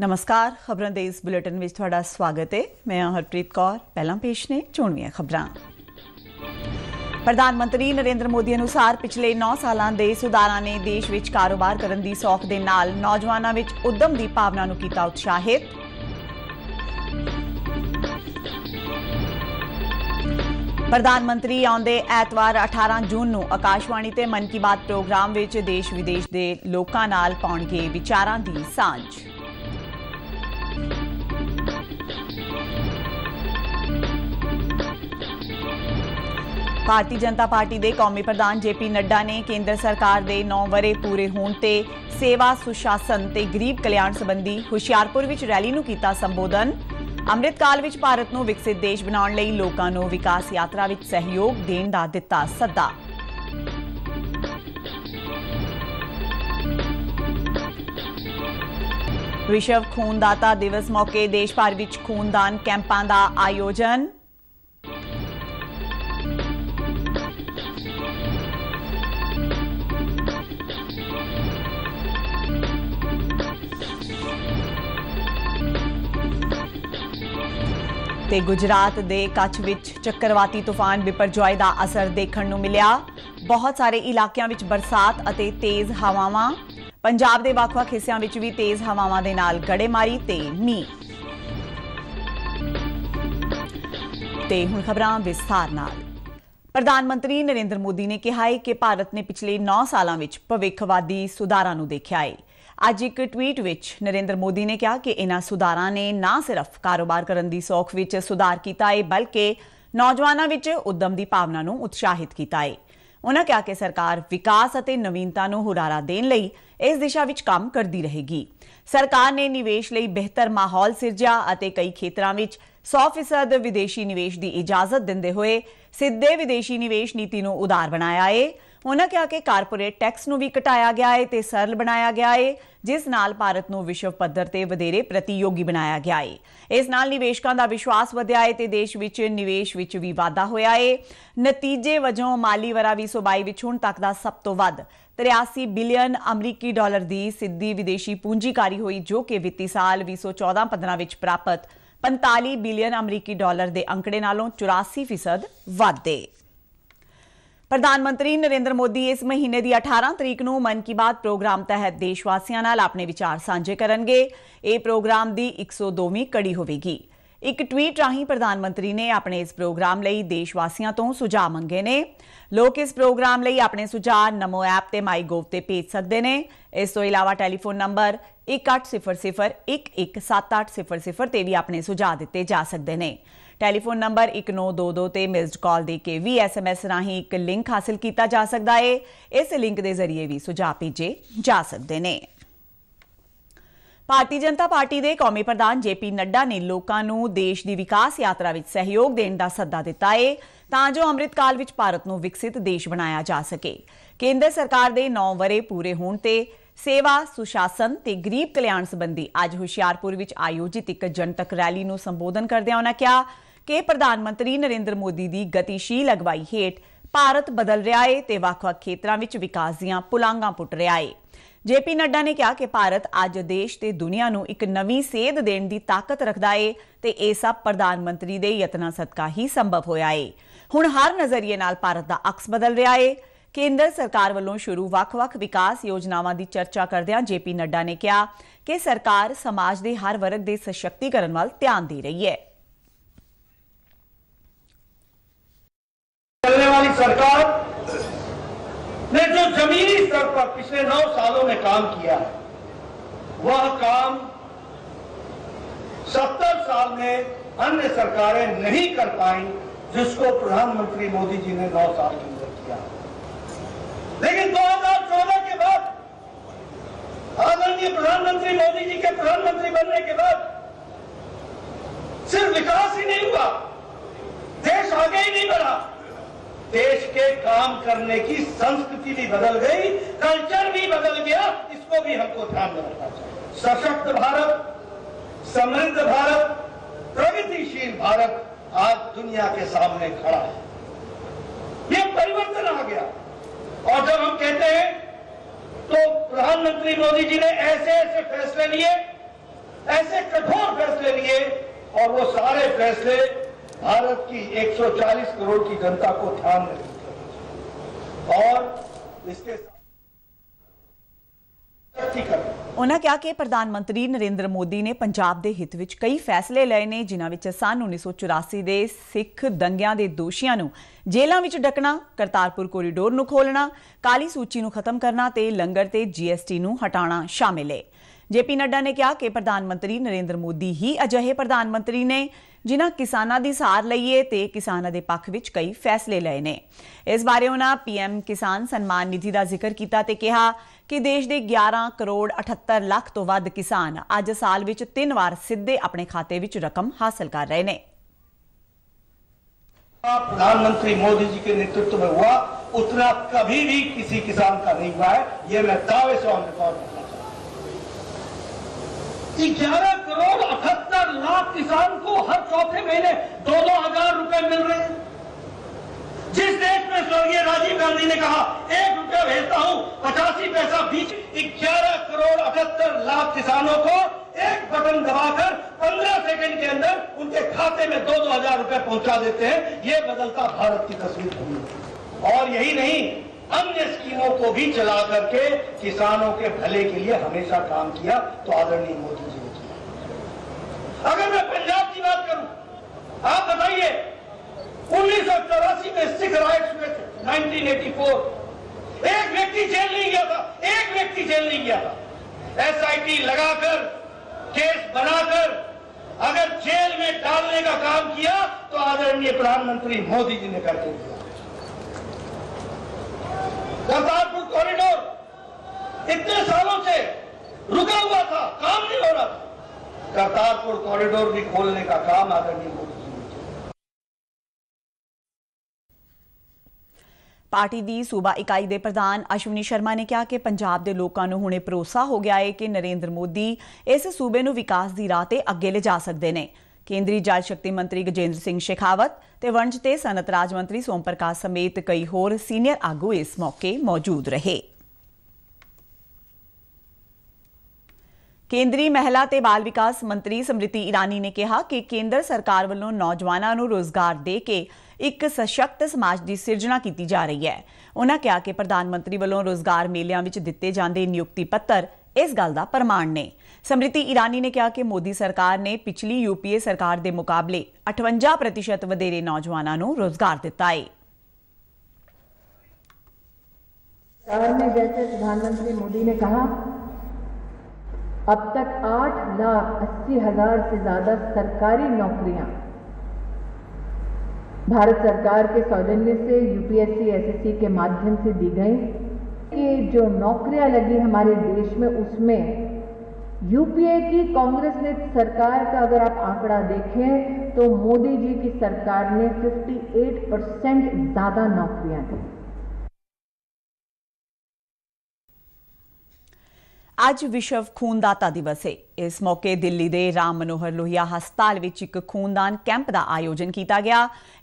ਨਮਸਕਾਰ ਖਬਰਾਂ ਦੇ ਇਸ ਬੁਲੇਟਿਨ ਵਿੱਚ ਤੁਹਾਡਾ ਸਵਾਗਤ ਹੈ ਮੈਂ ਹਰਪ੍ਰੀਤ ਕੌਰ ਪਹਿਲਾਂ ਪੇਸ਼ ਨੇ ਚੋਣਵੀਆਂ ਖਬਰਾਂ ਪ੍ਰਧਾਨ ਮੰਤਰੀ ਨਰਿੰਦਰ ਮੋਦੀ ਅਨੁਸਾਰ ਪਿਛਲੇ 9 ਸਾਲਾਂ ਦੇ ਸੁਧਾਰਾਂ ਨੇ ਦੇਸ਼ ਵਿੱਚ ਕਾਰੋਬਾਰ ਕਰਨ ਦੀ ਸੌਖ ਦੇ ਨਾਲ ਨੌਜਵਾਨਾਂ ਵਿੱਚ ਉਦਮ ਦੀ ਭਾਵਨਾ ਨੂੰ ਕੀਤਾ ਉਤਸ਼ਾਹਿਤ ਪ੍ਰਧਾਨ ਮੰਤਰੀ ਆਉਂਦੇ ਐਤਵਾਰ 18 ਜੂਨ ਨੂੰ ਆਕਾਸ਼ਵਾਣੀ ਤੇ ਮਨ ਕੀ ਬਾਤ ਪ੍ਰੋਗਰਾਮ ਵਿੱਚ ਦੇਸ਼ ਵਿਦੇਸ਼ ਦੇ ਲੋਕਾਂ ਨਾਲ ਪਾਉਣਗੇ ਵਿਚਾਰਾਂ ਦੀ ਸਾਂਝ ਭਾਰਤੀ ਜਨਤਾ ਪਾਰਟੀ ਦੇ ਕੌਮੀ ਪ੍ਰਧਾਨ ਜੇਪੀ ਨੱਡਾ ਨੇ ਕੇਂਦਰ ਸਰਕਾਰ ਦੇ 9 ਵਰੇ ਪੂਰੇ ਹੋਣ ਤੇ ਸੇਵਾ ਸੁਸ਼ਾਸਨ ਤੇ ਗਰੀਬ ਕਲਿਆਣ ਸੰਬੰਧੀ ਹੁਸ਼ਿਆਰਪੁਰ ਵਿੱਚ ਰੈਲੀ ਨੂੰ ਕੀਤਾ ਸੰਬੋਧਨ ਅੰਮ੍ਰਿਤਕਾਲ ਵਿੱਚ ਭਾਰਤ ਨੂੰ ਵਿਕਸਿਤ ਦੇਸ਼ ਬਣਾਉਣ ਲਈ ਲੋਕਾਂ ਨੂੰ ਵਿਕਾਸ ਯਾਤਰਾ ਵਿੱਚ ਸਹਿਯੋਗ ਦੇਣ ਦਾ ਦਿੱਤਾ ਸੱਦਾ ਵਿਸ਼ਵ ਖੂਨਦਾਤਾ ਦਿਵਸ ਮੌਕੇ ਦੇਸ਼ ਭਰ ਵਿੱਚ ਖੂਨਦਾਨ ਕੈਂਪਾਂ ਦਾ ਆਯੋਜਨ ਤੇ ਗੁਜਰਾਤ ਦੇ ਕੱਛ ਵਿੱਚ ਚੱਕਰਵਾਤੀ ਤੂਫਾਨ ਬਿਪਰਜੋਏ ਦਾ ਅਸਰ ਦੇਖਣ ਨੂੰ ਮਿਲਿਆ ਬਹੁਤ ਸਾਰੇ ਇਲਾਕਿਆਂ ਵਿੱਚ ਬਰਸਾਤ ਅਤੇ ਤੇਜ਼ ਹਵਾਵਾਂ ਪੰਜਾਬ ਦੇ ਵੱਖ-ਵੱਖ ਹਿੱਸਿਆਂ ਵਿੱਚ ਵੀ ਤੇਜ਼ ਹਵਾਵਾਂ ਦੇ ਨਾਲ ਗੜੇਮਾਰੀ ਤੇ ਮੀਂਹ ਤੇ ਹੁਣ ਖਬਰਾਂ ਵਿਸਥਾਰ ਨਾਲ ਪ੍ਰਧਾਨ ਮੰਤਰੀ ਨਰਿੰਦਰ ਮੋਦੀ ਨੇ ਕਿਹਾ ਹੈ ਕਿ ਭਾਰਤ ਨੇ ਪਿਛਲੇ 9 ਸਾਲਾਂ ਵਿੱਚ ਭਵਿੱਖਵਾਦੀ ਸੁਧਾਰਾਂ ਨੂੰ ਦੇਖਿਆ ਹੈ ਅੱਜ ਇੱਕ ਟਵੀਟ ਵਿੱਚ ਨਰਿੰਦਰ ਮੋਦੀ ਨੇ ਕਿਹਾ ਕਿ ਇਹਨਾਂ ਸੁਧਾਰਾਂ ਨੇ ਨਾ ਸਿਰਫ ਕਾਰੋਬਾਰ ਕਰਨ ਦੀ ਸੌਖ ਵਿੱਚ ਸੁਧਾਰ ਕੀਤਾ ਹੈ ਬਲਕਿ ਨੌਜਵਾਨਾਂ ਵਿੱਚ ਉਦਮ ਦੀ ਭਾਵਨਾ ਨੂੰ ਉਤਸ਼ਾਹਿਤ ਕੀਤਾ ਹੈ ਉਹਨਾਂ ਕਿਹਾ ਕਿ ਸਰਕਾਰ ਵਿਕਾਸ ਅਤੇ ਨਵੀਨਤਾ ਨੂੰ ਹੁਰਾਰਾ ਦੇਣ ਲਈ ਇਸ ਦਿਸ਼ਾ ਵਿੱਚ ਕੰਮ ਕਰਦੀ ਰਹੇਗੀ ਸਰਕਾਰ ਨੇ ਨਿਵੇਸ਼ ਲਈ ਬਿਹਤਰ ਮਾਹੌਲ ਸਿਰਜਿਆ ਅਤੇ ਕਈ ਖੇਤਰਾਂ ਵਿੱਚ 100% ਵਿਦੇਸ਼ੀ ਨਿਵੇਸ਼ ਦੀ ਇਜਾਜ਼ਤ ਦਿੰਦੇ ਹੋਏ ਸਿੱਧੇ ਵਿਦੇਸ਼ੀ ਨਿਵੇਸ਼ ਨੀਤੀ ਨੂੰ ਉਦਾਰ ਬਣਾਇਆ ਹੈ ਉਹਨਾਂ ਕਿਹਾ ਕਿ ਕਾਰਪੋਰੇਟ ਟੈਕਸ ਨੂੰ ਵੀ ਘਟਾਇਆ ਗਿਆ ਹੈ ਤੇ ਸਰਲ ਬਣਾਇਆ ਗਿਆ ਹੈ ਜਿਸ ਨਾਲ ਭਾਰਤ ਨੂੰ ਵਿਸ਼ਵ ਪੱਧਰ ਤੇ ਵਧੇਰੇ ਪ੍ਰਤੀਯੋਗੀ ਬਣਾਇਆ ਗਿਆ ਹੈ ਇਸ ਨਾਲ ਨਿਵੇਸ਼ਕਾਂ ਦਾ ਵਿਸ਼ਵਾਸ ਵਧਿਆ ਹੈ ਤੇ ਦੇਸ਼ ਵਿੱਚ ਨਿਵੇਸ਼ ਵਿੱਚ ਵੀ ਵਾਧਾ ਹੋਇਆ ਹੈ ਨਤੀਜੇ ਵਜੋਂ ਮਾਲੀ ਵਰਾ 2022 ਵਿੱਚ ਹੁਣ ਤੱਕ ਦਾ ਸਭ ਤੋਂ ਵੱਧ 83 ਬਿਲੀਅਨ ਅਮਰੀਕੀ ਡਾਲਰ ਦੀ ਸਿੱਧੀ ਵਿਦੇਸ਼ੀ ਪੂੰਜੀਕਾਰੀ ਹੋਈ ਜੋ ਕਿ ਵਿੱਤੀ ਸਾਲ 2014-15 ਵਿੱਚ ਪ੍ਰਾਪਤ 45 ਬਿਲੀਅਨ ਅਮਰੀਕੀ ਡਾਲਰ ਦੇ ਅੰਕੜੇ ਨਾਲੋਂ 84% ਵਾਧੇ ਪ੍ਰਧਾਨ ਮੰਤਰੀ ਨਰਿੰਦਰ ਮੋਦੀ ਇਸ ਮਹੀਨੇ ਦੀ 18 ਤਰੀਕ ਨੂੰ ਮਨ ਕੀ ਬਾਤ ਪ੍ਰੋਗਰਾਮ ਤਹਿਤ ਦੇਸ਼ ਵਾਸੀਆਂ ਨਾਲ ਆਪਣੇ ਵਿਚਾਰ ਸਾਂਝੇ ਕਰਨਗੇ ਇਹ ਪ੍ਰੋਗਰਾਮ ਦੀ 102ਵੀਂ ਕੜੀ ਹੋਵੇਗੀ ਇੱਕ ਟਵੀਟ ਰਾਹੀਂ ਪ੍ਰਧਾਨ ਮੰਤਰੀ ਨੇ ਆਪਣੇ ਇਸ ਪ੍ਰੋਗਰਾਮ ਲਈ ਦੇਸ਼ ਵਾਸੀਆਂ ਤੋਂ ਸੁਝਾਅ ਮੰਗੇ ਨੇ ਲੋਕ ਇਸ ਪ੍ਰੋਗਰਾਮ ਲਈ ਆਪਣੇ ਸੁਝਾਅ ਨਮੋ ਐਪ ਤੇ ਮਾਈ ਗੋਵ ਤੇ ਭੇਜ ਸਕਦੇ ਨੇ ਇਸ ਤੋਂ ਇਲਾਵਾ ਟੈਲੀਫੋਨ ਨੰਬਰ 1800117800 ਤੇ ਵੀ ਆਪਣੇ ਸੁਝਾਅ ਦਿੱਤੇ ਜਾ ਸਕਦੇ ਨੇ ਟੈਲੀਫੋਨ ਨੰਬਰ 1922 ਤੇ ਮਿਸਡ ਕਾਲ ਦੇ ਕੇ ਵੀ ਐਸਐਮਐਸ ਰਾਹੀਂ ਇੱਕ ਲਿੰਕ ਹਾਸਲ ਕੀਤਾ ਜਾ ਸਕਦਾ ਹੈ ਇਸ ਲਿੰਕ ਦੇ ਜ਼ਰੀਏ ਵੀ ਸੁਝਾਅ ਭੇਜੇ ਜਾ ਸਕਦੇ ਨੇ ਭਾਰਤੀ ਜਨਤਾ ਪਾਰਟੀ ਦੇ ਕੌਮੀ ਪ੍ਰਧਾਨ ਜੇਪੀ ਨੱਡਾ ਨੇ ਲੋਕਾਂ ਨੂੰ ਦੇਸ਼ ਦੀ ਵਿਕਾਸ ਯਾਤਰਾ ਵਿੱਚ ਸਹਿਯੋਗ ਦੇਣ ਦਾ ਸੱਦਾ ਦਿੱਤਾ ਹੈ ਤਾਂ ਜੋ ਅੰਮ੍ਰਿਤਕਾਲ ਵਿੱਚ ਭਾਰਤ ਨੂੰ ਵਿਕਸਿਤ ਦੇਸ਼ ਬਣਾਇਆ ਜਾ ਸਕੇ ਕੇਂਦਰ ਸਰਕਾਰ ਦੇ 9 ਵਰੇ ਪੂਰੇ ਹੋਣ ਤੇ ਸੇਵਾ ਸੁਸ਼ਾਸਨ ਤੇ ਗਰੀਬ ਕਲਿਆਣ ਸੰਬੰਧੀ ਅੱਜ ਹੁਸ਼ਿਆਰਪੁਰ ਵਿੱਚ ਆਯੋਜਿਤ ਇੱਕ ਜਨਤਕ ਰੈਲੀ ਨੂੰ ਸੰਬੋਧਨ ਕਰਦਿਆਂ ਉਹਨਾਂ ਕਿਹਾ ਕਿ ਪ੍ਰਧਾਨ ਮੰਤਰੀ ਨਰਿੰਦਰ ਮੋਦੀ ਦੀ ਗਤੀਸ਼ੀਲ ਅਗਵਾਈ ਹੇਠ ਭਾਰਤ ਬਦਲ ਰਿਹਾ ਏ ਤੇ ਵੱਖ-ਵੱਖ ਖੇਤਰਾਂ ਵਿੱਚ ਵਿਕਾਸ ਦੀਆਂ ਪੁਲਾਂਗਾਂ ਪੁੱਟ ਰਿਹਾ ਏ ਜੇਪੀ ਨੱਡਾ ਨੇ ਕਿਹਾ ਕਿ ਭਾਰਤ ਅੱਜ ਦੇਸ਼ ਤੇ ਦੁਨੀਆ ਨੂੰ ਇੱਕ ਨਵੀਂ ਸੇਧ ਦੇਣ ਦੀ ਤਾਕਤ ਰੱਖਦਾ ਏ ਤੇ ਇਹ ਸਭ ਪ੍ਰਧਾਨ ਮੰਤਰੀ ਦੇ ਯਤਨਾਂ ਸਦਕਾ ਹੀ ਸੰਭਵ ਹੋਇਆ ਏ ਹੁਣ ਹਰ ਨਜ਼ਰੀਏ ਨਾਲ ਭਾਰਤ ਦਾ ਅਕਸ ਬਦਲ ਰਿਹਾ ਏ ਕੇਂਦਰ ਸਰਕਾਰ ਵੱਲੋਂ ਸ਼ੁਰੂ ਵੱਖ-ਵੱਖ ਵਿਕਾਸ ਯੋਜਨਾਵਾਂ ਦੀ ਚਰਚਾ ਕਰਦਿਆਂ ਜੇਪੀ ਨੱਡਾ ਨੇ ਕਿਹਾ ਕਿ ਸਰਕਾਰ ਸਮਾਜ ਦੇ ਹਰ ਵਰਗ ਦੇ ਸਸ਼ਕਤੀਕਰਨ ਵੱਲ ਧਿਆਨ ਦੇ ਰਹੀ ਹੈ वाली सरकार ने जो जमीनी स्तर पर पिछले नौ सालों में काम किया है वह काम सत्तर साल में अन्य सरकारें नहीं कर पाई जिसको प्रधानमंत्री मोदी जी ने नौ साल के अंदर किया लेकिन 2014 के बाद आदरणीय प्रधानमंत्री मोदी जी के प्रधानमंत्री बनने के बाद सिर्फ विकास ही नहीं हुआ देश आगे ही नहीं बढ़ा देश के काम करने की संस्कृति भी बदल गई कल्चर भी बदल गया इसको भी हमको ध्यान में रखना चाहिए सशक्त भारत समृद्ध भारत प्रगतिशील भारत आज दुनिया के सामने खड़ा है यह परिवर्तन आ गया और जब हम कहते हैं तो प्रधानमंत्री मोदी जी ने ऐसे ऐसे फैसले लिए ऐसे कठोर फैसले लिए और वो सारे फैसले भारत की 140 करोड़ की जनता को ध्यान में रखते और इसके ਉਹਨਾਂ ਕਿਹਾ ਕਿ ਪ੍ਰਧਾਨ ਮੰਤਰੀ ਨਰਿੰਦਰ ਮੋਦੀ ਨੇ ਪੰਜਾਬ ਦੇ ਹਿੱਤ ਵਿੱਚ ਕਈ ਫੈਸਲੇ ਲਏ ਨੇ ਜਿਨ੍ਹਾਂ ਵਿੱਚ ਸਨ 1984 ਦੇ ਸਿੱਖ ਦੰਗਿਆਂ ਦੇ ਦੋਸ਼ੀਆਂ ਨੂੰ ਜੇਲ੍ਹਾਂ ਵਿੱਚ ਡਕਣਾ ਕਰਤਾਰਪੁਰ ਕੋਰੀਡੋਰ ਨੂੰ ਖੋਲਣਾ ਕਾਲੀ ਸੂਚੀ ਨੂੰ ਖਤਮ ਕਰਨਾ ਤੇ ਲੰਗਰ ਤੇ ਜੀਐਸਟੀ ਨੂੰ ਹਟਾਉਣਾ ਸ਼ਾਮਿਲ ਹੈ ਜੇਪੀ ਨੱਡਾ ਨੇ ਕਿਹਾ ਕਿ ਪ੍ਰਧਾਨ ਮੰਤਰੀ ਨਰਿੰਦਰ ਮੋਦੀ ਹੀ ਅਜਿਹੇ ਪ੍ਰਧਾਨ ਮੰਤਰੀ ਨੇ ਜਿਨ੍ਹਾਂ ਕਿਸਾਨਾਂ ਦੀ ਸਾਰ ਲਈਏ ਤੇ ਕਿਸਾਨਾਂ ਦੇ ਪੱਖ ਵਿੱਚ ਕਈ ਫੈਸਲੇ ਲਏ ਨੇ ਇਸ ਬਾਰੇ ਉਹਨਾਂ ਪੀਐਮ ਕਿਸਾਨ ਸਨਮਾਨ ਨਿਧੀ ਦਾ ਜ਼ਿਕਰ ਕੀਤਾ ਤੇ ਕਿਹਾ ਕਿ ਦੇਸ਼ ਦੇ 11 ਕਰੋੜ 78 ਲੱਖ ਤੋਂ ਵੱਧ ਕਿਸਾਨ ਅੱਜ ਸਾਲ ਵਿੱਚ ਤਿੰਨ ਵਾਰ ਸਿੱਧੇ ਆਪਣੇ ਖਾਤੇ ਵਿੱਚ ਰਕਮ ਹਾਸਲ ਕਰ ਰਹੇ ਨੇ ਪ੍ਰਧਾਨ ਮੰਤਰੀ ਮੋਦੀ ਜੀ नेतृत्व में हुआ उतना कभी भी किसी किसान का नहीं हुआ है यह मैं दावे से ऑन ग्यारह करोड़ अठहत्तर लाख किसान को हर चौथे महीने दो दो हजार रुपए मिल रहे हैं जिस देश में स्वर्गीय राजीव गांधी ने कहा एक रुपया भेजता हूं पचासी पैसा बीच ग्यारह करोड़ अठहत्तर लाख किसानों को एक बटन दबाकर पंद्रह सेकंड के अंदर उनके खाते में दो दो हजार रुपए पहुंचा देते हैं यह बदलता भारत की तस्वीर और यही नहीं अन्य स्कीमों को भी चला करके किसानों के भले के लिए हमेशा काम किया तो आदरणीय मोदी जी ने किया अगर मैं पंजाब की बात करूं आप बताइए उन्नीस सौ चौरासी में सिख राइट हुए थे फोर एक व्यक्ति जेल नहीं गया था एक व्यक्ति जेल नहीं गया था एसआईटी लगाकर केस बनाकर अगर जेल में डालने का काम किया तो आदरणीय प्रधानमंत्री मोदी जी ने करके दिया करतारपुर कॉरिडोर इतने सालों से रुका हुआ था काम नहीं हो रहा था करतारपुर कॉरिडोर भी खोलने का काम आदरणीय मोदी ਪਾਰਟੀ ਦੀ ਸੂਬਾ ਇਕਾਈ ਦੇ ਪ੍ਰਧਾਨ ਅਸ਼ਵਨੀ ਸ਼ਰਮਾ ਨੇ ਕਿਹਾ ਕਿ ਪੰਜਾਬ ਦੇ ਲੋਕਾਂ ਨੂੰ ਹੁਣੇ ਭਰੋਸਾ ਹੋ ਗਿਆ ਹੈ ਕਿ ਨਰਿੰਦਰ ਮੋਦੀ ਇਸ ਸੂਬੇ ਨੂੰ ਵਿਕਾਸ ਦੀ ਰਾਹ ਤੇ ਅੱਗੇ ਲਿਜਾ ਸਕਦੇ ਨੇ ਕੇਂਦਰੀ ਜਲ ਸ਼ਕਤੀ ਮੰਤਰੀ ਗਜੇਂਦਰ ਸਿੰਘ ਸ਼ੇਖਾਵਤ ਤੇ ਵਣਜ ਤੇ ਸਨਤ ਰਾਜ ਮੰਤਰੀ ਸੋਮ ਪ੍ਰਕਾਸ਼ ਸਮੇਤ ਕਈ ਹੋਰ ਸੀਨੀਅਰ ਆਗੂ ਇਸ ਮੌਕੇ ਮੌਜੂਦ ਰਹੇ ਕੇਂਦਰੀ ਮਹਿਲਾ ਤੇ ਬਾਲ ਵਿਕਾਸ ਮੰਤਰੀ ਸਮ੍ਰਿਤੀ ਇਰਾਨੀ ਨੇ ਕਿਹਾ ਕਿ ਕੇਂਦਰ ਸਰਕਾਰ ਵੱਲੋਂ ਨੌਜਵਾਨਾਂ ਨੂੰ ਰੋਜ਼ਗਾਰ ਦੇ ਕੇ ਇੱਕ ਸਸ਼ਕਤ ਸਮਾਜ ਦੀ ਸਿਰਜਣਾ ਕੀਤੀ ਜਾ ਰਹੀ ਹੈ ਉਹਨਾਂ ਕਿਹਾ ਕਿ ਪ੍ਰਧਾਨ ਮੰਤਰੀ ਵੱਲੋਂ ਰੋਜ਼ਗਾਰ ਮੇਲਿਆਂ ਵਿੱਚ ਦਿੱਤੇ ਜਾਂਦੇ ਨਿਯੁਕਤੀ ਪੱਤਰ ਇਸ ਗੱਲ ਦਾ ਪ੍ਰਮਾਣ ਨੇ स्मृति ईरानी ने कहा कि मोदी सरकार ने पिछली यूपीए सरकार के मुकाबले अठवंजा प्रतिशत वधेरे नौजवानों ਰੋਜ਼ਗਾਰ ਦਿੱਤਾ ਹੈ साल जैसे प्रधानमंत्री मोदी ने कहा अब तक आठ लाख अस्सी हजार से ज्यादा सरकारी नौकरियां भारत सरकार के सौजन्य से यूपीएससी एसएससी के माध्यम से दी गई कि जो नौकरियां लगी हमारे देश में उसमें यूपीए की कांग्रेस ने सरकार का अगर आप आंकड़ा देखें तो मोदी जी की सरकार ने 58 परसेंट ज्यादा नौकरियां दी ਅੱਜ ਵਿਸ਼ਵ ਖੂਨਦਾਤਾ ਦਿਵਸ ਹੈ ਇਸ ਮੌਕੇ ਦਿੱਲੀ ਦੇ ਰਾਮ ਮਨੋਹਰ ਲੋਹੀਆ ਹਸਪਤਾਲ ਵਿੱਚ ਇੱਕ ਖੂਨਦਾਨ ਕੈਂਪ ਦਾ ਆਯੋਜਨ ਕੀਤਾ ਗਿਆ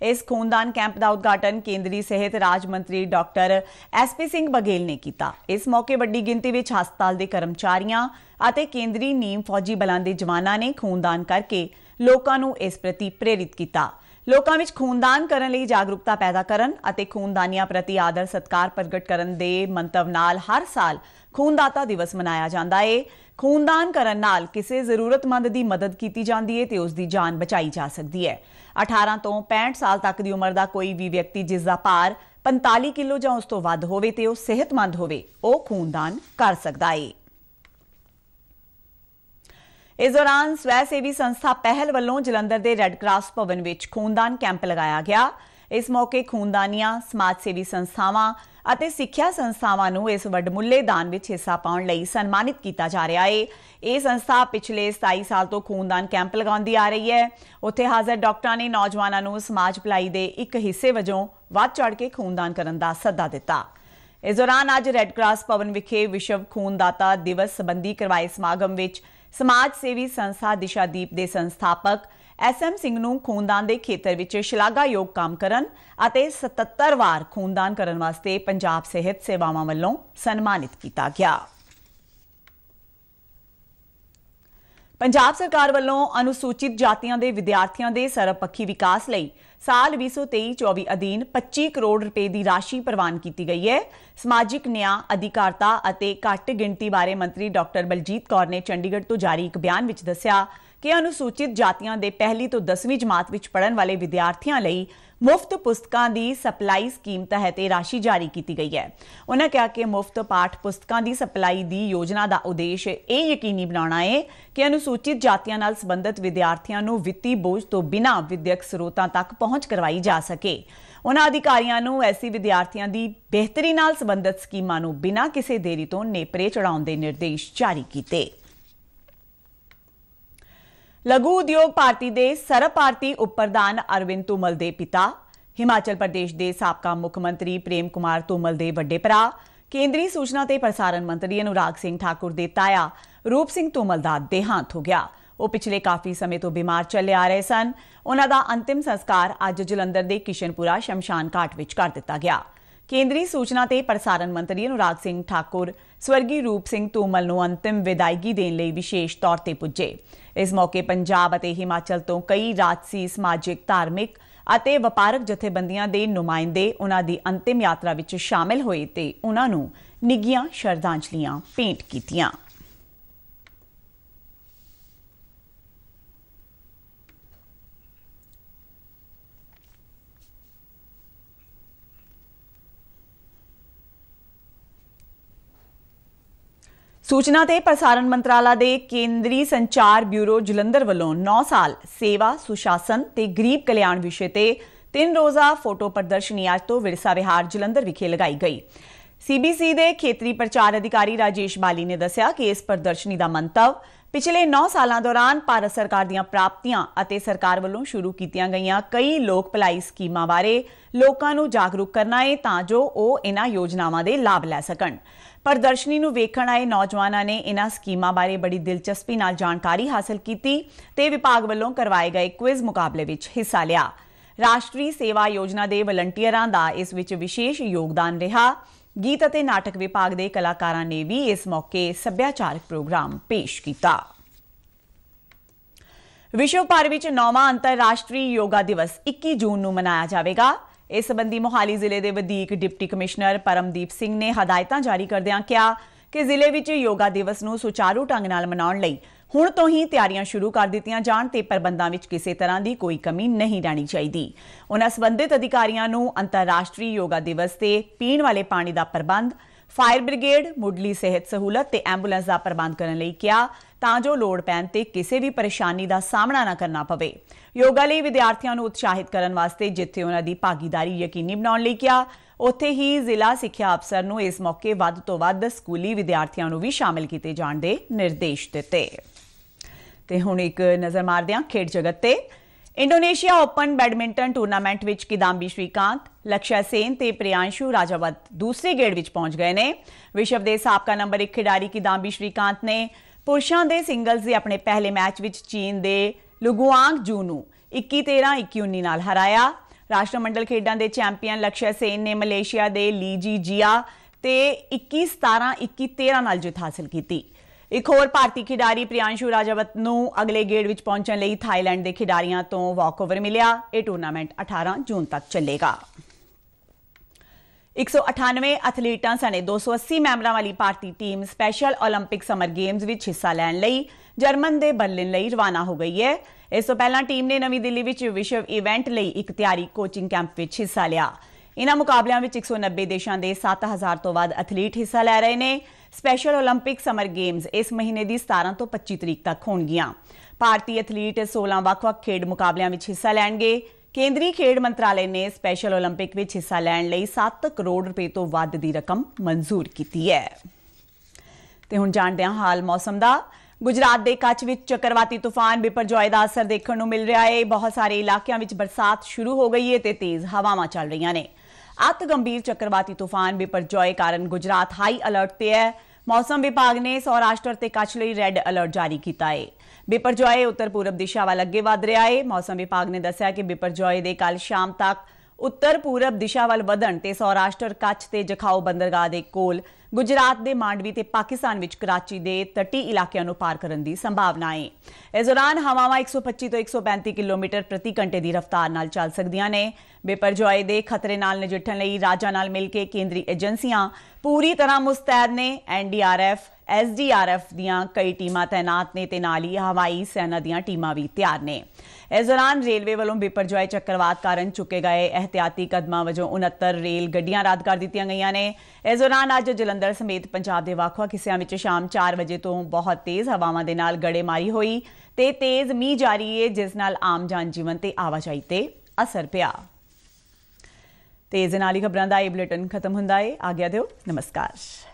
ਇਸ ਖੂਨਦਾਨ ਕੈਂਪ ਦਾ ਉਦਘਾਟਨ ਕੇਂਦਰੀ ਸਿਹਤ ਰਾਜ ਮੰਤਰੀ ਡਾਕਟਰ ਐਸਪੀ ਸਿੰਘ ਬਗੇਲ ਨੇ ਕੀਤਾ ਇਸ ਮੌਕੇ ਵੱਡੀ ਗਿਣਤੀ ਵਿੱਚ ਹਸਪਤਾਲ ਦੇ ਕਰਮਚਾਰੀਆਂ ਅਤੇ ਕੇਂਦਰੀ ਨੀਮ ਫੌਜੀ ਬਲਾਂ ਦੇ ਜਵਾਨਾਂ ਨੇ ਖੂਨਦਾਨ ਕਰਕੇ ਲੋਕਾਂ ਨੂੰ ਇਸ ਪ੍ਰਤੀ ਪ੍ਰੇਰਿਤ ਕੀਤਾ ਲੋਕਾਂ ਵਿੱਚ ਖੂਨਦਾਨ ਕਰਨ ਲਈ ਜਾਗਰੂਕਤਾ ਪੈਦਾ ਕਰਨ ਅਤੇ ਖੂਨਦਾਨੀਆਂ ਪ੍ਰਤੀ ਆਦਰ ਸਤਕਾਰ ਪ੍ਰਗਟ ਕਰਨ ਦੇ ਮੰਤਵ ਨਾਲ ਹਰ ਸਾਲ ਖੂਨਦਾਤਾ ਦਿਵਸ ਮਨਾਇਆ ਜਾਂਦਾ ਹੈ ਖੂਨਦਾਨ ਕਰਨ ਨਾਲ ਕਿਸੇ ਜ਼ਰੂਰਤਮੰਦ ਦੀ ਮਦਦ ਕੀਤੀ ਜਾਂਦੀ ਹੈ ਤੇ ਉਸ ਦੀ ਜਾਨ ਬਚਾਈ ਜਾ ਸਕਦੀ ਹੈ 18 ਤੋਂ 65 ਸਾਲ ਤੱਕ ਦੀ ਉਮਰ ਦਾ ਕੋਈ ਵੀ ਵਿਅਕਤੀ ਜਿਸ ਦਾ ਭਾਰ 45 ਕਿਲੋ ਜਾਂ ਉਸ ਤੋਂ ਵੱਧ ਹੋਵੇ ਤੇ ਉਹ ਸਿਹਤਮੰਦ ਹੋਵੇ ਉਹ ਖੂਨਦਾਨ ਕਰ ਸਕਦਾ ਹੈ ਇਸ ਦੌਰਾਨ ਸਵੈ ਸੇਵੀ ਸੰਸਥਾ ਪਹਿਲ ਵੱਲੋਂ ਜਲੰਧਰ ਦੇ ਰੈੱਡ ਕਰਾਸ ਭਵਨ ਵਿੱਚ ਖੂਨਦਾਨ ਕੈਂਪ ਲਗਾਇਆ ਗਿਆ ਇਸ ਮੌਕੇ ਖੂਨਦਾਨੀਆਂ ਸਮਾਜ ਸੇਵੀ ਸੰਸਥਾਵਾਂ ਅਤੇ ਸਿੱਖਿਆ ਸੰਸਥਾਵਾਂ ਨੂੰ ਇਸ ਵੱਡਮੁੱਲੇ ਦਾਨ ਵਿੱਚ ਹਿੱਸਾ ਪਾਉਣ ਲਈ ਸਨਮਾਨਿਤ ਕੀਤਾ ਜਾ ਰਿਹਾ ਹੈ ਇਹ ਸੰਸਥਾ ਪਿਛਲੇ 27 ਸਾਲ ਤੋਂ ਖੂਨਦਾਨ ਕੈਂਪ ਲਗਾਉਂਦੀ ਆ ਰਹੀ ਹੈ ਉੱਥੇ ਹਾਜ਼ਰ ਡਾਕਟਰਾਂ ਨੇ ਨੌਜਵਾਨਾਂ ਨੂੰ ਸਮਾਜ ਭਲਾਈ ਦੇ ਇੱਕ ਹਿੱਸੇ ਵਜੋਂ ਵੱਧ ਚੜ ਕੇ ਖੂਨਦਾਨ ਕਰਨ ਦਾ ਸੱਦਾ ਦਿੱਤਾ ਇਸ ਦੌਰਾਨ ਅੱਜ ਰੈੱਡ ਕਰਾਸ ਭਵਨ ਵਿਖੇ ਵਿਸ਼ਵ ਖੂਨਦਾਤਾ ਦਿਵਸ ਸੰਬੰਧੀ ਕਰਵਾਏ ਸਮਾਗਮ ਵਿੱਚ ਸਮਾਜ ਸੇਵੀ ਸੰਸਥਾ ਦਿਸ਼ਾਦੀਪ ਦੇ ਸੰਸਥਾਪਕ ਐਸਐਮ ਸਿੰਘ ਨੂੰ ਖੂਨਦਾਨ ਦੇ ਖੇਤਰ ਵਿੱਚ ਸ਼ਲਾਘਾਯੋਗ ਕੰਮ ਕਰਨ ਅਤੇ 77 ਵਾਰ ਖੂਨਦਾਨ ਕਰਨ ਵਾਸਤੇ ਪੰਜਾਬ ਸਿਹਤ ਸੇਵਾਵਾਂ ਵੱਲੋਂ ਸਨਮਾਨਿਤ ਕੀਤਾ ਗਿਆ। ਪੰਜਾਬ ਸਰਕਾਰ ਵੱਲੋਂ ਅਨੁਸੂਚਿਤ ਜਾਤੀਆਂ ਦੇ ਵਿਦਿਆਰਥੀਆਂ ਦੇ ਸਰਵਪੱਖੀ ਵਿਕਾਸ ਲਈ ਸਾਲ 2023-24 ਅਧੀਨ 25 ਕਰੋੜ ਰੁਪਏ ਦੀ ਰਾਸ਼ੀ ਪ੍ਰਵਾਨ ਕੀਤੀ ਗਈ ਹੈ ਸਮਾਜਿਕ ਨਿਆਂ ਅਧਿਕਾਰਤਾ ਅਤੇ ਘੱਟ ਗਿਣਤੀ ਬਾਰੇ ਮੰਤਰੀ ਡਾਕਟਰ ਬਲਜੀਤ ਕੌਰ ਨੇ ਚੰਡੀਗੜ੍ਹ ਤੋਂ ਜਾਰੀ ਇੱਕ ਬਿਆਨ ਵਿੱਚ ਦੱਸਿਆ ਕਿ ਅਨੁਸੂਚਿਤ ਜਾਤੀਆਂ ਦੇ ਪਹਿਲੀ ਤੋਂ 10ਵੀਂ ਜਮਾਤ ਵਿੱਚ ਪੜ੍ਹਨ ਵਾਲੇ ਵਿਦਿਆਰਥੀਆਂ ਲਈ ਮੁਫਤ ਪੁਸਤਕਾਂ ਦੀ ਸਪਲਾਈ ਸਕੀਮ ਤਹਿਤ ਇਹ ਰਾਸ਼ੀ ਜਾਰੀ ਕੀਤੀ ਗਈ ਹੈ ਉਹਨਾਂ ਕਿਹਾ ਕਿ ਮੁਫਤ ਪਾਠ ਪੁਸਤਕਾਂ ਦੀ ਸਪਲਾਈ ਦੀ ਯੋਜਨਾ ਦਾ ਉਦੇਸ਼ ਇਹ ਯਕੀਨੀ ਬਣਾਉਣਾ ਹੈ ਕਿ ਅਨੁਸੂਚਿਤ ਜਾਤੀਆਂ ਨਾਲ ਸੰਬੰਧਿਤ ਵਿਦਿਆਰਥੀਆਂ ਨੂੰ ਵਿੱਤੀ ਬੋਝ ਤੋਂ ਬਿਨਾਂ ਵਿਦਿਅਕ ਸਰੋਤਾਂ ਤੱਕ ਪਹੁੰਚ ਕਰਵਾਈ ਜਾ ਸਕੇ ਉਹਨਾਂ ਅਧਿਕਾਰੀਆਂ ਨੂੰ ਐਸੀ ਵਿਦਿਆਰਥੀਆਂ ਦੀ ਬਿਹਤਰੀ ਨਾਲ ਸੰਬੰਧਿਤ ਸਕੀਮਾਂ ਨੂੰ ਬਿਨਾਂ ਕਿਸੇ ਦੇਰੀ ਤੋਂ ਨੇਪਰੇ ਚੜਾਉਣ ਦੇ ਨਿਰਦੇਸ਼ ਜਾਰੀ ਕੀਤੇ ਲਘੂ ਉਦਯੋਗ ਭਾਰਤੀ ਦੇ ਸਰਵ ਭਾਰਤੀ ਉਪ ਅਰਵਿੰਦ ਤੁਮਲ ਦੇ ਪਿਤਾ ਹਿਮਾਚਲ ਪ੍ਰਦੇਸ਼ ਦੇ ਸਾਬਕਾ ਮੁੱਖ ਮੰਤਰੀ ਪ੍ਰੇਮ ਕੁਮਾਰ ਤੁਮਲ ਦੇ ਵੱਡੇ ਭਰਾ ਕੇਂਦਰੀ ਸੂਚਨਾ ਤੇ ਪ੍ਰਸਾਰਣ ਮੰਤਰੀ ਅਨੁਰਾਗ ਸਿੰਘ ਠਾਕੁਰ ਦੇ ਤਾਇਆ ਰੂਪ ਸਿੰਘ ਤੁਮਲ ਦਾ ਦੇਹਾਂਤ ਹੋ ਗਿਆ ਉਹ ਪਿਛਲੇ ਕਾਫੀ ਸਮੇਂ ਤੋਂ ਬਿਮਾਰ ਚੱਲੇ ਆ ਰਹੇ ਸਨ ਉਹਨਾਂ ਦਾ ਅੰਤਿਮ ਸੰਸਕਾਰ ਅੱਜ ਜਲੰਧਰ ਦੇ ਕਿਸ਼ਨਪੁਰਾ ਸ਼ਮਸ਼ਾਨ ਘਾਟ ਵਿੱਚ ਕਰ ਦਿੱਤਾ ਗਿਆ ਕੇਂਦਰੀ ਸੂਚਨਾ ਤੇ ਪ੍ਰਸਾਰਣ ਮੰਤਰੀ ਅਨੁਰਾਗ ਸਿੰਘ ਠਾਕੁਰ ਸਵਰਗੀ ਰੂਪ ਸਿੰਘ ਤੋਮਲ ਨੂੰ ਅੰਤਿਮ ਵਿਦਾਇਗੀ ਦੇਣ ਲਈ ਵਿਸ਼ੇਸ਼ ਤੌਰ ਤੇ ਪੁੱਜੇ ਇਸ ਮੌਕੇ ਪੰਜਾਬ ਅਤੇ ਹਿਮਾਚਲ ਤੋਂ ਕਈ ਰਾਜਸੀ ਸਮਾਜਿਕ ਧਾਰਮਿਕ ਅਤੇ ਵਪਾਰਕ ਜਥੇਬੰਦੀਆਂ ਦੇ ਨੁਮਾਇੰਦੇ ਉਹਨਾਂ ਦੀ ਅੰਤਿਮ ਯਾਤਰਾ ਵਿੱਚ ਸ਼ਾਮਲ ਹੋਏ ਤੇ ਉਹਨਾਂ ਨੂੰ ਨਿੱਗੀਆਂ ਸ਼ਰਧਾਂਜਲੀਆਂ ਭੇਂਟ ਕੀਤੀਆਂ ਸੂਚਨਾ ਤੇ ਪ੍ਰਸਾਰਣ ਮੰਤਰਾਲਾ ਦੇ ਕੇਂਦਰੀ ਸੰਚਾਰ ਬਿਊਰੋ ਜਲੰਧਰ ਵੱਲੋਂ 9 ਸਾਲ ਸੇਵਾ ਸੁਸ਼ਾਸਨ ਤੇ ਗਰੀਬ ਕਲਿਆਣ ਵਿਸ਼ੇ ਤੇ ਤਿੰਨ ਰੋਜ਼ਾ ਫੋਟੋ ਪ੍ਰਦਰਸ਼ਨੀ ਅੱਜ ਤੋਂ ਵਿਰਸਾ ਵਿਹਾਰ ਜਲੰਧਰ ਵਿਖੇ ਲਗਾਈ ਗਈ ਸੀਬੀਸੀ ਦੇ ਖੇਤਰੀ ਪ੍ਰਚਾਰ ਅਧਿਕਾਰੀ ਰਾਜੇਸ਼ ਬਾਲੀ ਨੇ ਦੱਸਿਆ ਕਿ ਇਸ ਪ੍ਰਦਰਸ਼ਨੀ ਦਾ ਮੰਤਵ ਪਿਛਲੇ 9 ਸਾਲਾਂ ਦੌਰਾਨ ਭਾਰਤ ਸਰਕਾਰ ਦੀਆਂ ਪ੍ਰਾਪਤੀਆਂ ਅਤੇ ਸਰਕਾਰ ਵੱਲੋਂ ਸ਼ੁਰੂ ਕੀਤੀਆਂ ਗਈਆਂ ਕਈ ਲੋਕ ਭਲਾਈ ਸਕੀਮਾਂ ਬਾਰੇ ਲੋਕਾਂ ਨੂੰ ਜਾਗਰੂਕ ਕਰਨਾ ਹੈ ਤਾਂ ਜੋ ਉਹ ਇਹਨਾਂ ਯੋਜਨਾਵਾਂ ਦੇ ਲਾਭ ਲੈ ਸਕਣ ਪ੍ਰਦਰਸ਼ਨੀ ਨੂੰ ਵੇਖਣ ਆਏ ਨੌਜਵਾਨਾਂ ਨੇ ਇਹਨਾਂ ਸਕੀਮਾਂ ਬਾਰੇ ਬੜੀ ਦਿਲਚਸਪੀ ਨਾਲ ਜਾਣਕਾਰੀ ਹਾਸਲ ਕੀਤੀ ਤੇ ਵਿਭਾਗ ਵੱਲੋਂ ਕਰਵਾਏ ਗਏ ਕੁਇਜ਼ ਮੁਕਾਬਲੇ ਵਿੱਚ ਹਿੱਸਾ ਲਿਆ ਰਾਸ਼ਟਰੀ ਸੇਵਾ ਯੋਜਨਾ ਦੇ ਵਲੰਟੀਅਰਾਂ ਦਾ ਇਸ ਵਿੱਚ ਵਿਸ਼ੇਸ਼ ਯੋਗਦਾਨ ਰਿਹਾ ਗੀਤ ਅਤੇ ਨਾਟਕ ਵਿਭਾਗ ਦੇ ਕਲਾਕਾਰਾਂ ਨੇ ਵੀ ਇਸ ਮੌਕੇ ਸੱਭਿਆਚਾਰਕ ਪ੍ਰੋਗਰਾਮ ਪੇਸ਼ ਕੀਤਾ ਵਿਸ਼ਵ ਭਰ ਵਿੱਚ 9ਵਾਂ ਅੰਤਰਰਾਸ਼ਟਰੀ ਯੋਗਾ ਦਿਵਸ 21 ਜੂਨ ਨੂੰ ਮਨਾਇਆ ਜਾਵੇਗਾ ਇਸ ਸੰਬੰਧੀ ਮੋਹਾਲੀ ਜ਼ਿਲ੍ਹੇ ਦੇ ਵਧੀਕ ਡਿਪਟੀ ਕਮਿਸ਼ਨਰ ਪਰਮਦੀਪ ਸਿੰਘ ਨੇ ਹਦਾਇਤਾਂ ਜਾਰੀ ਕਰਦਿਆਂ ਕਿਹਾ ਕਿ ਜ਼ਿਲ੍ਹੇ ਵਿੱਚ ਯੋਗਾ ਦਿਵਸ ਨੂੰ ਸੁਚਾਰੂ ਢੰਗ ਨਾਲ ਮਨਾਉਣ ਲਈ ਹੁਣ ਤੋਂ ਹੀ ਤਿਆਰੀਆਂ ਸ਼ੁਰੂ ਕਰ ਦਿੱਤੀਆਂ ਜਾਣ ਤੇ ਪ੍ਰਬੰਧਾਂ ਵਿੱਚ ਕਿਸੇ ਤਰ੍ਹਾਂ ਦੀ ਕੋਈ ਕਮੀ ਨਹੀਂ ਰਹਿਣੀ ਚਾਹੀਦੀ ਉਹਨਾਂ ਸੰਬੰਧਿਤ ਅਧਿਕਾਰੀਆਂ ਨੂੰ ਅੰਤਰਰਾਸ਼ਟਰੀ ਯੋਗਾ ਦਿਵਸ ਤੇ ਪੀਣ ਵਾਲੇ ਪਾਣੀ ਦਾ ਪ੍ਰਬੰਧ ਫਾਇਰ ਬ੍ਰਿਗੇਡ ਮੁੱਢਲੀ ਸਿਹਤ ਸਹੂਲਤ ਤੇ ਐਂਬੂਲੈਂਸ ਦਾ ਪ੍ਰਬੰਧ ਕਰਨ ਲਈ ਕਿਹਾ ਤਾਂ ਜੋ ਲੋੜ ਪੈਣ ਤੇ ਕਿਸੇ ਵੀ ਪਰੇਸ਼ਾਨੀ ਦਾ ਸਾਹਮਣਾ ਨਾ ਕਰਨਾ ਪਵੇ ਯੋਗਾ ਲਈ ਵਿਦਿਆਰਥੀਆਂ ਨੂੰ ਉਤਸ਼ਾਹਿਤ ਕਰਨ ਵਾਸਤੇ ਜਿੱਥੇ ਉਹਨਾਂ ਦੀ ਭਾਗੀਦਾਰੀ ਯਕੀਨੀ ਬਣਾਉਣ ਲਈ ਕਿਹਾ ਉੱਥੇ ਹੀ ਜ਼ਿਲ੍ਹਾ ਸਿੱਖਿਆ ਅਫਸਰ ਨੂੰ ਇਸ ਮੌਕੇ ਵੱਧ ਤੋਂ ਵੱਧ ਸਕੂਲੀ ਵਿਦਿਆਰਥੀਆਂ ਨੂੰ ਵੀ ਸ਼ਾਮਲ ਕੀਤੇ ਜਾਣ ਦੇ ਨਿਰਦੇਸ਼ ਦਿੱਤੇ ਤੇ ਹੁਣ ਇੱਕ ਨਜ਼ਰ ਮਾਰਦੇ ਹਾਂ ਖੇਡ ਜਗਤ ਤੇ ਇੰਡੋਨੇਸ਼ੀਆ ਓਪਨ ਬੈਡਮਿੰਟਨ ਟੂਰਨਾਮੈਂਟ ਵਿੱਚ ਕਿਦਾਂਬੀ ਸ਼੍ਰੀਕਾਂਤ, ਲਕਸ਼ਾ ਸੇਨ ਤੇ ਪ੍ਰਿਆਂਸ਼ੂ ਰਾਜਾਵਤ ਦੂਸਰੇ ਗੇੜ ਵਿੱਚ ਪਹੁੰਚ ਗਏ ਨੇ। ਵਿਸ਼ਵ ਦੇ ਸਾਬਕਾ ਨੰਬਰ 1 ਖਿਡਾਰੀ ਕਿਦਾਂਬੀ ਸ਼੍ਰੀਕਾਂਤ ਨੇ ਪੁਰਸ਼ਾਂ ਦੇ ਸਿੰਗਲਸ ਦੇ ਆਪਣੇ ਪਹਿਲੇ ਮੈਚ ਵਿੱਚ ਚੀਨ ਦੇ ਲੁਗੁਆਂਗ ਜੂ ਨੂੰ 21-13 21-19 ਨਾਲ ਹਰਾਇਆ। ਰਾਸ਼ਟਰਮੰਡਲ ਖੇਡਾਂ ਦੇ ਚੈਂਪੀਅਨ ਲਕਸ਼ਾ ਸੇਨ ਨੇ ਮਲੇਸ਼ੀਆ ਦੇ ਲੀਜੀ ਜੀਆ ਤੇ 21-17 21-13 ਨਾਲ ਜਿੱਤ ਹਾਸਲ ਕੀਤੀ। ਇੱਕ ਹੋਰ ਭਾਰਤੀ ਖਿਡਾਰੀ ਪ੍ਰਿਆਂਸ਼ੂ ਰਾਜਵਤ ਨੂੰ ਅਗਲੇ ਗੇੜ ਵਿੱਚ ਪਹੁੰਚਣ ਲਈ ਥਾਈਲੈਂਡ ਦੇ ਖਿਡਾਰੀਆਂ ਤੋਂ ਵਾਕਓਵਰ ਮਿਲਿਆ ਇਹ ਟੂਰਨਾਮੈਂਟ 18 ਜੂਨ ਤੱਕ ਚੱਲੇਗਾ 198 ਐਥਲੀਟਾਂ ਸਣੇ 280 ਮੈਂਬਰਾਂ ਵਾਲੀ ਭਾਰਤੀ ਟੀਮ ਸਪੈਸ਼ਲ 올림픽 ਸਮਰ ਗੇਮਸ ਵਿੱਚ ਹਿੱਸਾ ਲੈਣ ਲਈ ਜਰਮਨ ਦੇ ਬਰਲਿਨ ਲਈ ਰਵਾਨਾ ਹੋ ਗਈ ਹੈ ਇਸ ਤੋਂ ਪਹਿਲਾਂ ਟੀਮ ਨੇ ਨਵੀਂ ਦਿੱਲੀ ਵਿੱਚ ਵਿਸ਼ਵ ਇਵੈਂਟ ਲਈ ਇੱਕ ਤਿਆਰੀ ਕੋਚਿੰਗ ਕੈਂਪ ਵਿੱਚ ਹਿੱਸਾ ਲਿਆ ਇਨ੍ਹਾਂ ਮੁਕਾਬਲਿਆਂ ਵਿੱਚ 190 ਦੇਸ਼ਾਂ ਦੇ 7000 ਤੋਂ ਵੱਧ ਐਥਲੀਟ ਹਿੱਸਾ ਲੈ ਰਹੇ ਨੇ ਸਪੈਸ਼ਲ 올림픽 ਸਮਰ ਗੇਮਸ ਇਸ ਮਹੀਨੇ ਦੀ 17 ਤੋਂ 25 ਤਰੀਕ ਤੱਕ ਹੋਣਗੀਆਂ ਭਾਰਤੀ ਐਥਲੀਟ 16 ਵੱਖ-ਵੱਖ ਖੇਡ ਮੁਕਾਬਲਿਆਂ ਵਿੱਚ ਹਿੱਸਾ ਲੈਣਗੇ ਕੇਂਦਰੀ ਖੇਡ ਮੰਤਰਾਲੇ ਨੇ ਸਪੈਸ਼ਲ 올림픽 ਵਿੱਚ ਹਿੱਸਾ ਲੈਣ ਲਈ 7 ਕਰੋੜ ਰੁਪਏ ਤੋਂ ਵੱਧ ਦੀ ਰਕਮ ਮਨਜ਼ੂਰ ਕੀਤੀ ਹੈ ਤੇ ਹੁਣ ਜਾਣਦੇ ਹਾਂ ਹਾਲ ਮੌਸਮ ਦਾ ਗੁਜਰਾਤ ਦੇ ਕੱਚ ਵਿੱਚ ਚੱਕਰਵਾਤੀ ਤੂਫਾਨ ਬਿਪਰਜੋਏ ਦਾ ਅਸਰ ਦੇਖਣ ਨੂੰ ਮਿਲ ਰਿਹਾ ਹੈ ਬਹੁਤ ਸਾਰੇ ਇਲਾਕਿਆਂ ਵਿੱਚ ਬਰਸਾਤ ਸ਼ੁਰੂ ਹੋ ਗਈ ਹੈ ਤੇ ਤੇਜ਼ ਹਵਾਵਾਂ ਚੱਲ ਰਹੀਆਂ ਨੇ ਅਤ ਗੰਭੀਰ ਚੱਕਰਵਾਤੀ ਤੂਫਾਨ ਬਿਪਰਜੋਏ ਕਾਰਨ ਗੁਜਰਾਤ ਹਾਈ ਅਲਰਟ ਤੇ ਹੈ ਮੌਸਮ ਵਿਭਾਗ ਨੇ ਸੌਰਾਸ਼ਟਰ ਤੇ ਕੱਛ ਲਈ ਰੈੱਡ ਅਲਰਟ ਜਾਰੀ ਕੀਤਾ ਹੈ ਬਿਪਰਜੋਏ ਉੱਤਰ ਪੂਰਬ ਦਿਸ਼ਾ ਵੱਲ ਅੱਗੇ ਵਧ ਰਿਹਾ ਹੈ ਮੌਸਮ ਵਿਭਾਗ ਨੇ ਦੱਸਿਆ ਕਿ ਬਿਪਰਜੋਏ ਦੇ ਕੱਲ ਸ਼ਾਮ ਤੱਕ ਉੱਤਰ ਪੂਰਬ ਦਿਸ਼ਾ ਵੱਲ ਵਧਣ ਤੇ ਸੌਰਾਸ਼ਟਰ ਕੱਛ ਤੇ ਜਖਾਓ ਬੰਦਰਗਾਹ ਦੇ ਕੋਲ ਗੁਜਰਾਤ ਦੇ ਮਾਂਡਵੀ ਤੇ ਪਾਕਿਸਤਾਨ ਵਿੱਚ ਕਰਾਚੀ ਦੇ ਤੱਟੀ ਇਲਾਕਿਆਂ ਨੂੰ ਪਾਰ ਕਰਨ ਦੀ ਸੰਭਾਵਨਾ ਹੈ ਇਸ ਦੌਰਾਨ ਹਵਾਵਾਂ 125 ਤੋਂ 135 ਕਿਲੋਮੀਟਰ ਪ੍ਰਤੀ ਘੰਟੇ ਦੀ ਰਫ਼ਤਾਰ ਨਾਲ ਚੱਲ ਸਕਦੀਆਂ ਨੇ ਬੇਪਰਜੋਏ ਦੇ ਖਤਰੇ ਨਾਲ ਨਜਿੱਠਣ ਲਈ ਰਾਜਾਂ ਨਾਲ ਮਿਲ ਕੇ ਕੇਂਦਰੀ ਏਜੰਸੀਆਂ ਪੂਰੀ ਤਰ੍ਹਾਂ ਮੁਸਤੈਦ ਨੇ ਐਨਡੀਆਰਐਫ ਐਸਡੀਆਰਐਫ ਦੀਆਂ ਕਈ ਟੀਮਾਂ ਤਾਇਨਾਤ ਨੇ ਤੇ ਨਾਲ ਹੀ ਹਵਾਈ ਸੈਨਾ ਦੀਆਂ ਟੀਮਾਂ ਵੀ ਤਿਆਰ ਨੇ ਇਸ ਦੌਰਾਨ ਰੇਲਵੇ ਵੱਲੋਂ ਬੇਪਰਜੋਏ ਚੱਕਰਵਾਤ ਕਾਰਨ ਚੁੱਕੇ ਗਏ ਅਹਤਿਆਤੀ ਕਦਮਾਂ ਵਜੋਂ 69 ਰੇਲ ਗੱਡੀਆਂ ਰੱਦ ਕਰ ਦਿੱਤੀਆਂ ਗਈਆਂ ਨੇ ਇਸ ਦੌਰਾਨ ਅੱਜ ਜਲੰਧਰ ਸਮੇਤ ਪੰਜਾਬ ਦੇ ਵੱਖ-ਵੱਖ ਹਿੱਸਿਆਂ ਵਿੱਚ ਸ਼ਾਮ 4 ਵਜੇ ਤੋਂ ਬਹੁਤ ਤੇਜ਼ ਹਵਾਵਾਂ ਦੇ ਨਾਲ ਗੜੇਮਾਰੀ ਹੋਈ ਤੇ ਤੇਜ਼ ਮੀਂਹ ਜਾਰੀ ਹੈ ਜਿਸ ਨਾਲ ਆਮ ਜਨ ਜੀਵਨ ਤੇ ਆਵਾਜਾਈ ਤੇ ਅਸਰ ਪਿਆ ਤੇਜ਼ ਨਾਲ ਹੀ ਖਬਰਾਂ ਦਾ ਇਹ ਬੁਲੇਟਿਨ ਖਤਮ ਹੁੰਦਾ ਹੈ ਆਗਿਆ ਦਿਓ ਨਮਸਕਾਰ